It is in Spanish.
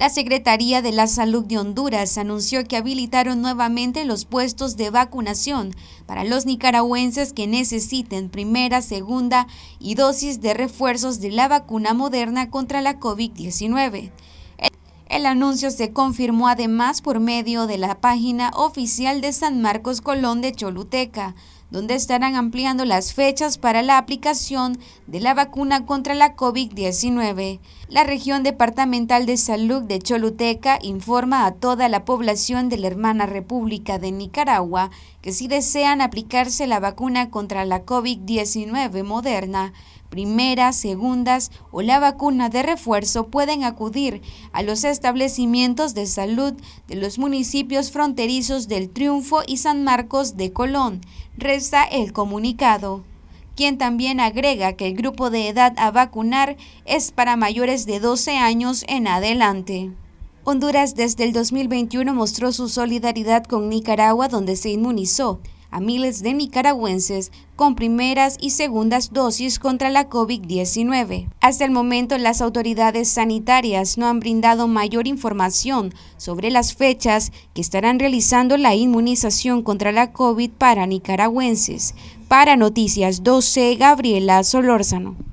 La Secretaría de la Salud de Honduras anunció que habilitaron nuevamente los puestos de vacunación para los nicaragüenses que necesiten primera, segunda y dosis de refuerzos de la vacuna moderna contra la COVID-19. El anuncio se confirmó además por medio de la página oficial de San Marcos Colón de Choluteca, donde estarán ampliando las fechas para la aplicación de la vacuna contra la COVID-19. La región departamental de salud de Choluteca informa a toda la población de la hermana República de Nicaragua que si desean aplicarse la vacuna contra la COVID-19 moderna, primeras, segundas o la vacuna de refuerzo pueden acudir a los establecimientos de salud de los municipios fronterizos del Triunfo y San Marcos de Colón el comunicado, quien también agrega que el grupo de edad a vacunar es para mayores de 12 años en adelante. Honduras desde el 2021 mostró su solidaridad con Nicaragua donde se inmunizó a miles de nicaragüenses con primeras y segundas dosis contra la COVID-19. Hasta el momento, las autoridades sanitarias no han brindado mayor información sobre las fechas que estarán realizando la inmunización contra la COVID para nicaragüenses. Para Noticias 12, Gabriela Solórzano.